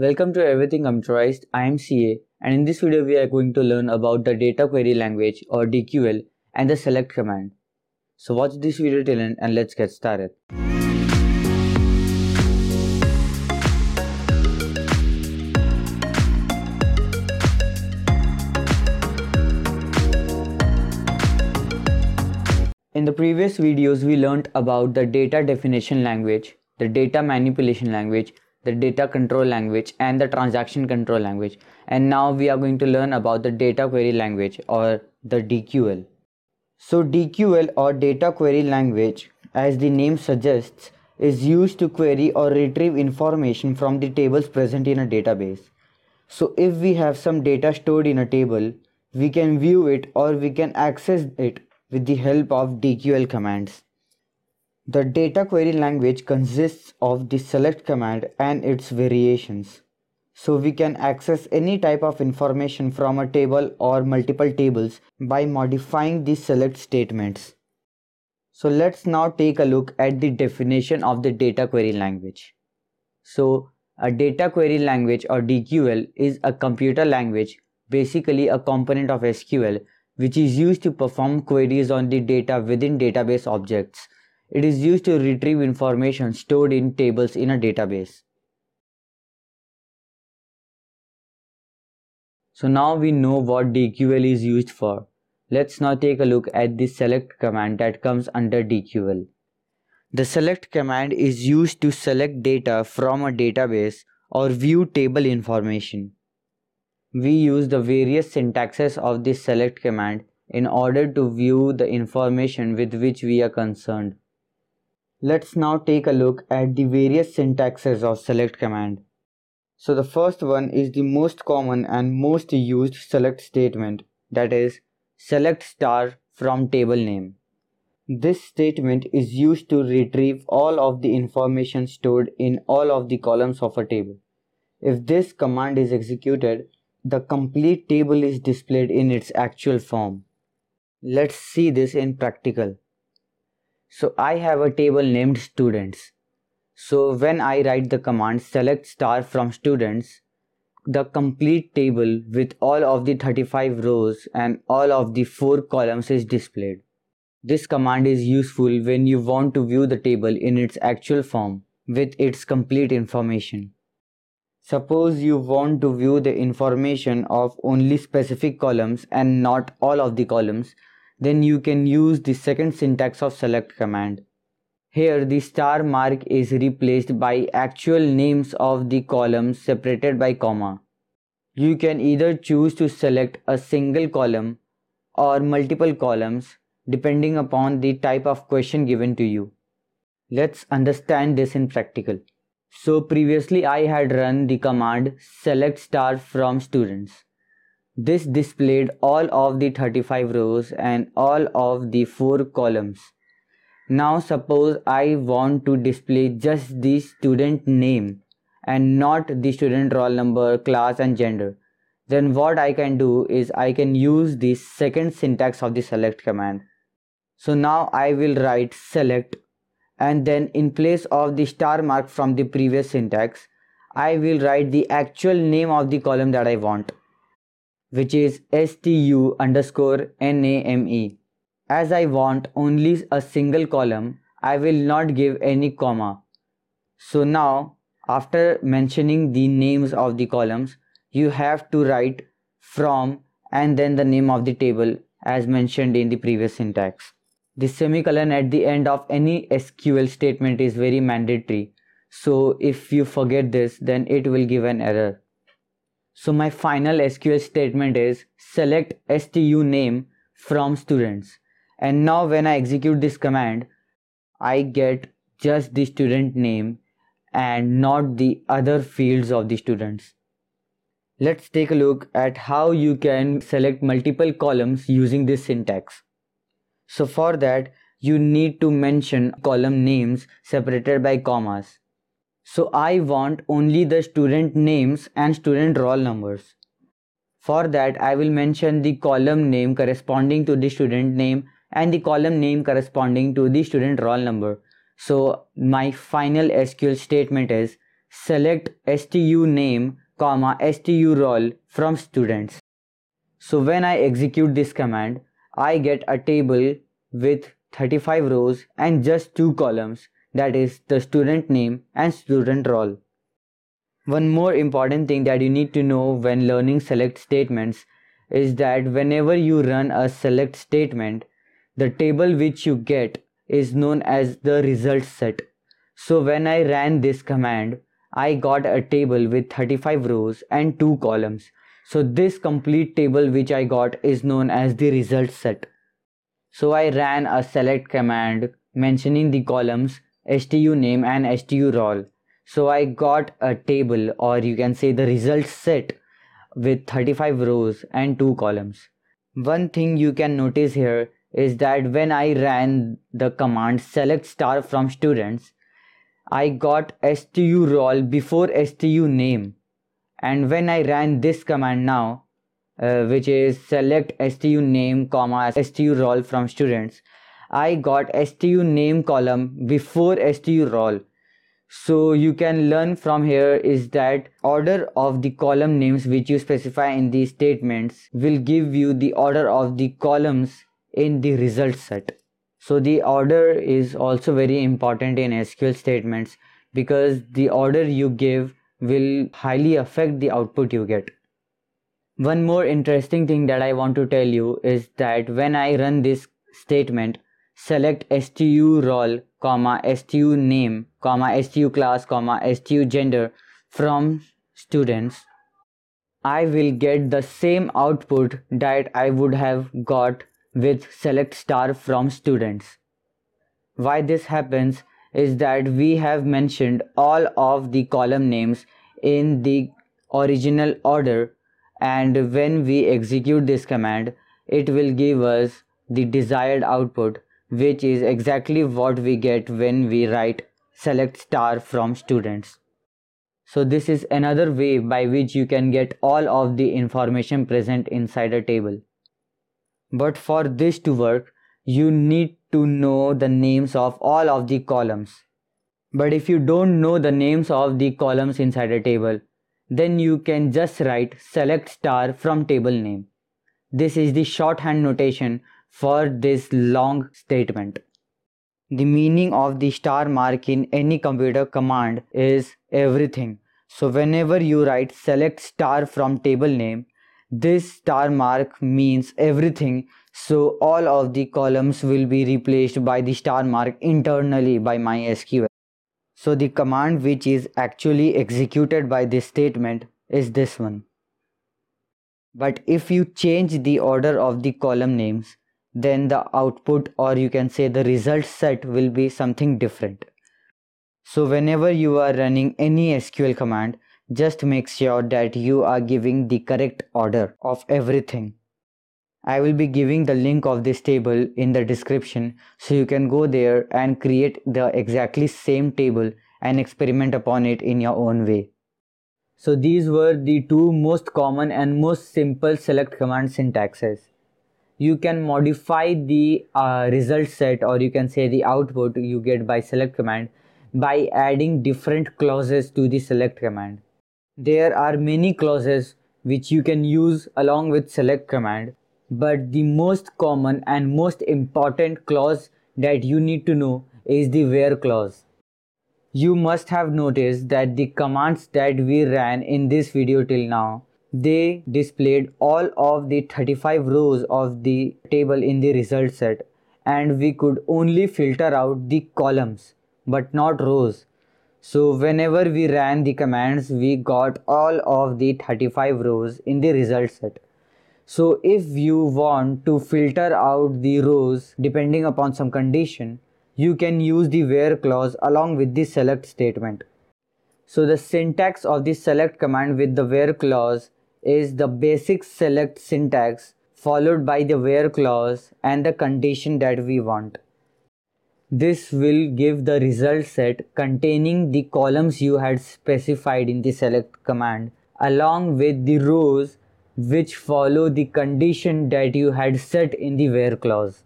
Welcome to Everything Computerized, I am CA and in this video we are going to learn about the data query language or DQL and the select command. So watch this video till end and let's get started. In the previous videos we learned about the data definition language, the data manipulation language the data control language and the transaction control language and now we are going to learn about the data query language or the DQL. So DQL or data query language as the name suggests is used to query or retrieve information from the tables present in a database. So if we have some data stored in a table, we can view it or we can access it with the help of DQL commands. The data query language consists of the select command and its variations. So we can access any type of information from a table or multiple tables by modifying the select statements. So let's now take a look at the definition of the data query language. So a data query language or DQL is a computer language, basically a component of SQL, which is used to perform queries on the data within database objects it is used to retrieve information stored in tables in a database. So now we know what DQL is used for. Let's now take a look at the select command that comes under DQL. The select command is used to select data from a database or view table information. We use the various syntaxes of this select command in order to view the information with which we are concerned. Let's now take a look at the various syntaxes of select command. So the first one is the most common and most used select statement that is select star from table name. This statement is used to retrieve all of the information stored in all of the columns of a table. If this command is executed, the complete table is displayed in its actual form. Let's see this in practical. So I have a table named students. So when I write the command select star from students, the complete table with all of the 35 rows and all of the 4 columns is displayed. This command is useful when you want to view the table in its actual form with its complete information. Suppose you want to view the information of only specific columns and not all of the columns, then you can use the second syntax of select command. Here the star mark is replaced by actual names of the columns separated by comma. You can either choose to select a single column or multiple columns depending upon the type of question given to you. Let's understand this in practical. So previously I had run the command select star from students. This displayed all of the 35 rows and all of the 4 columns. Now suppose I want to display just the student name and not the student roll number, class and gender. Then what I can do is I can use the second syntax of the select command. So now I will write select and then in place of the star mark from the previous syntax, I will write the actual name of the column that I want which is stu underscore name. As I want only a single column, I will not give any comma. So now, after mentioning the names of the columns, you have to write from and then the name of the table as mentioned in the previous syntax. The semicolon at the end of any SQL statement is very mandatory. So if you forget this, then it will give an error. So my final SQL statement is select stu name from students. And now when I execute this command, I get just the student name and not the other fields of the students. Let's take a look at how you can select multiple columns using this syntax. So for that, you need to mention column names separated by commas. So I want only the student names and student roll numbers. For that I will mention the column name corresponding to the student name and the column name corresponding to the student roll number. So my final SQL statement is select stu name comma stu roll from students. So when I execute this command, I get a table with 35 rows and just two columns that is the student name and student role. One more important thing that you need to know when learning select statements is that whenever you run a select statement, the table which you get is known as the result set. So when I ran this command, I got a table with 35 rows and 2 columns. So this complete table which I got is known as the result set. So I ran a select command mentioning the columns stu name and stu role so i got a table or you can say the result set with 35 rows and 2 columns one thing you can notice here is that when i ran the command select star from students i got stu role before stu name and when i ran this command now uh, which is select stu name comma stu role from students I got STU name column before STU role. So you can learn from here is that order of the column names which you specify in these statements will give you the order of the columns in the result set. So the order is also very important in SQL statements because the order you give will highly affect the output you get. One more interesting thing that I want to tell you is that when I run this statement, select stu role, comma, stu name, comma, stu class, comma, stu gender from students, I will get the same output that I would have got with select star from students. Why this happens is that we have mentioned all of the column names in the original order and when we execute this command it will give us the desired output which is exactly what we get when we write select star from students. So this is another way by which you can get all of the information present inside a table. But for this to work, you need to know the names of all of the columns. But if you don't know the names of the columns inside a table, then you can just write select star from table name. This is the shorthand notation for this long statement. The meaning of the star mark in any computer command is everything. So whenever you write select star from table name, this star mark means everything. So all of the columns will be replaced by the star mark internally by MySQL. So the command which is actually executed by this statement is this one. But if you change the order of the column names, then the output or you can say the result set will be something different. So whenever you are running any SQL command, just make sure that you are giving the correct order of everything. I will be giving the link of this table in the description so you can go there and create the exactly same table and experiment upon it in your own way. So these were the two most common and most simple select command syntaxes you can modify the uh, result set or you can say the output you get by select command by adding different clauses to the select command. There are many clauses which you can use along with select command but the most common and most important clause that you need to know is the where clause. You must have noticed that the commands that we ran in this video till now they displayed all of the 35 rows of the table in the result set and we could only filter out the columns but not rows. So whenever we ran the commands we got all of the 35 rows in the result set. So if you want to filter out the rows depending upon some condition you can use the where clause along with the select statement. So the syntax of the select command with the where clause is the basic select syntax followed by the where clause and the condition that we want. This will give the result set containing the columns you had specified in the select command along with the rows which follow the condition that you had set in the where clause.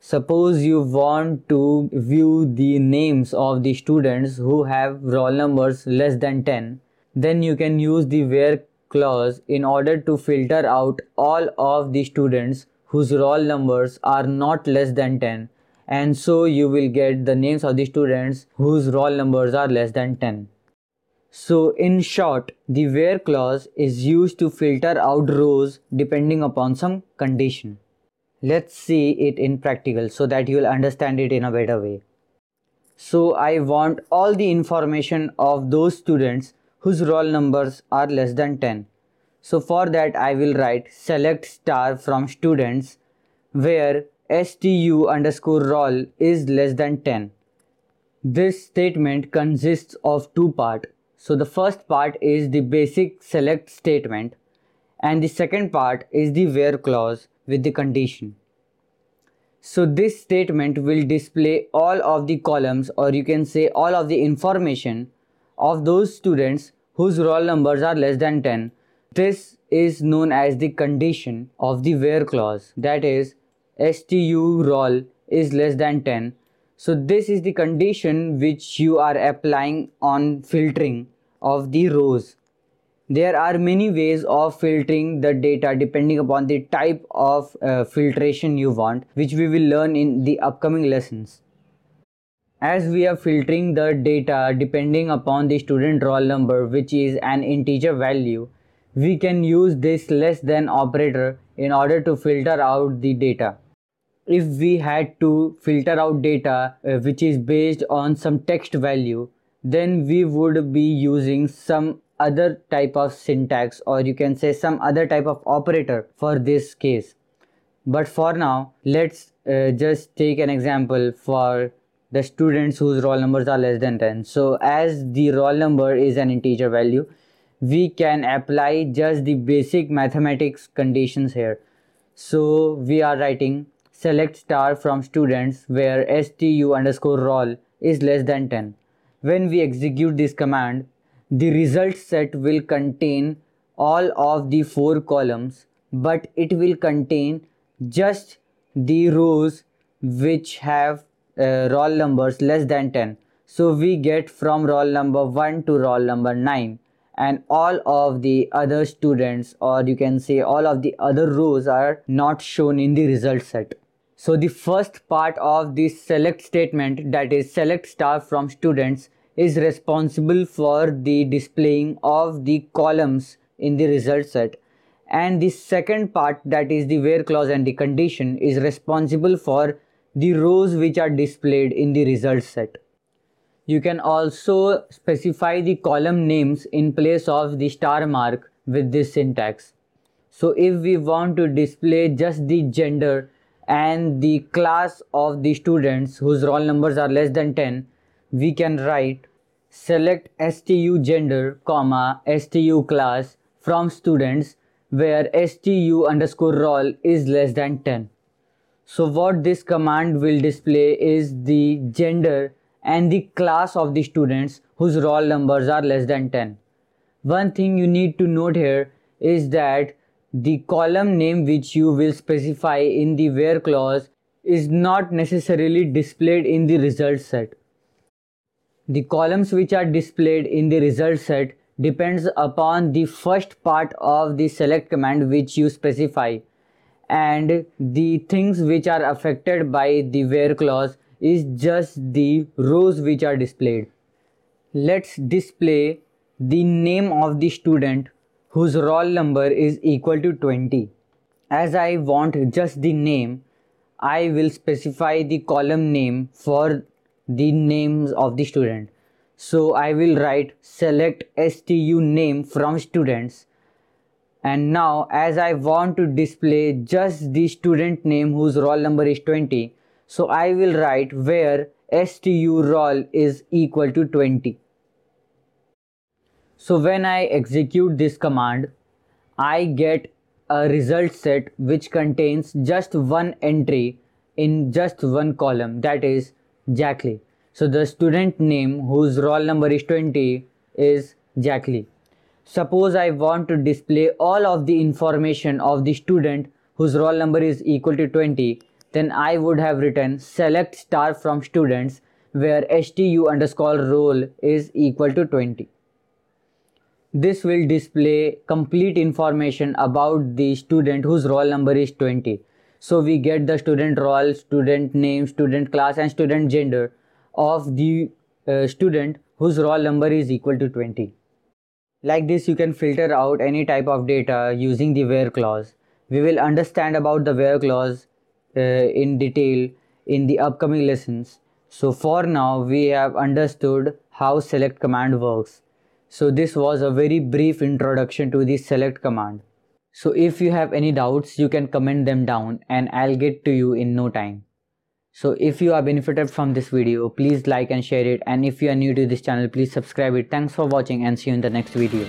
Suppose you want to view the names of the students who have roll numbers less than 10, then you can use the where clause in order to filter out all of the students whose roll numbers are not less than 10 and so you will get the names of the students whose roll numbers are less than 10. So in short, the where clause is used to filter out rows depending upon some condition. Let's see it in practical so that you will understand it in a better way. So I want all the information of those students whose roll numbers are less than 10. So for that I will write select star from students where stu underscore roll is less than 10. This statement consists of two parts. So the first part is the basic select statement and the second part is the where clause with the condition. So this statement will display all of the columns or you can say all of the information of those students whose roll numbers are less than 10. This is known as the condition of the where clause that is STU roll is less than 10. So this is the condition which you are applying on filtering of the rows. There are many ways of filtering the data depending upon the type of uh, filtration you want which we will learn in the upcoming lessons as we are filtering the data depending upon the student roll number which is an integer value we can use this less than operator in order to filter out the data if we had to filter out data uh, which is based on some text value then we would be using some other type of syntax or you can say some other type of operator for this case but for now let's uh, just take an example for the students whose roll numbers are less than 10. So as the roll number is an integer value, we can apply just the basic mathematics conditions here. So we are writing select star from students where stu underscore roll is less than 10. When we execute this command, the result set will contain all of the four columns, but it will contain just the rows which have uh, roll numbers less than 10 so we get from roll number 1 to roll number 9 and all of the other students or you can say all of the other rows are not shown in the result set so the first part of this select statement that is select star from students is responsible for the displaying of the columns in the result set and the second part that is the where clause and the condition is responsible for the rows which are displayed in the result set. You can also specify the column names in place of the star mark with this syntax. So if we want to display just the gender and the class of the students whose roll numbers are less than 10, we can write select stu gender comma stu class from students where stu underscore roll is less than 10. So what this command will display is the gender and the class of the students whose roll numbers are less than 10. One thing you need to note here is that the column name which you will specify in the where clause is not necessarily displayed in the result set. The columns which are displayed in the result set depends upon the first part of the select command which you specify and the things which are affected by the where clause is just the rows which are displayed. Let's display the name of the student whose roll number is equal to 20. As I want just the name, I will specify the column name for the names of the student. So I will write select stu name from students and now as I want to display just the student name whose roll number is 20 so I will write where stu roll is equal to 20 so when I execute this command I get a result set which contains just one entry in just one column that is Jackley so the student name whose roll number is 20 is Jackley Suppose I want to display all of the information of the student whose roll number is equal to 20, then I would have written select star from students where stu underscore roll is equal to 20. This will display complete information about the student whose roll number is 20. So we get the student roll, student name, student class and student gender of the uh, student whose roll number is equal to 20. Like this you can filter out any type of data using the where clause. We will understand about the where clause uh, in detail in the upcoming lessons. So for now we have understood how select command works. So this was a very brief introduction to the select command. So if you have any doubts you can comment them down and I'll get to you in no time. So if you are benefited from this video, please like and share it and if you are new to this channel, please subscribe it. Thanks for watching and see you in the next video.